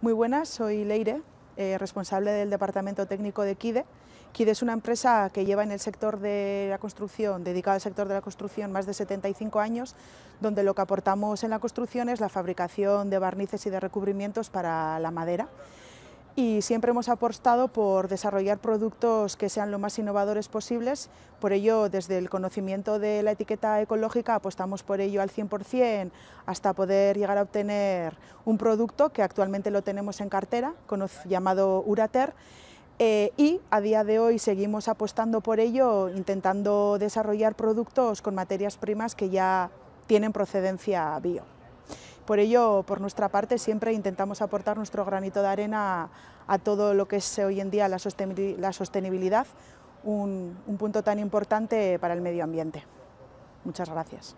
Muy buenas, soy Leire, eh, responsable del Departamento Técnico de KIDE. KIDE es una empresa que lleva en el sector de la construcción, dedicada al sector de la construcción, más de 75 años, donde lo que aportamos en la construcción es la fabricación de barnices y de recubrimientos para la madera y siempre hemos apostado por desarrollar productos que sean lo más innovadores posibles. Por ello, desde el conocimiento de la etiqueta ecológica apostamos por ello al 100% hasta poder llegar a obtener un producto que actualmente lo tenemos en cartera, llamado Urater. Eh, y a día de hoy seguimos apostando por ello, intentando desarrollar productos con materias primas que ya tienen procedencia bio. Por ello, por nuestra parte, siempre intentamos aportar nuestro granito de arena a, todo lo que es hoy en día la sostenibilidad, un punto tan importante para el medio ambiente. Muchas gracias.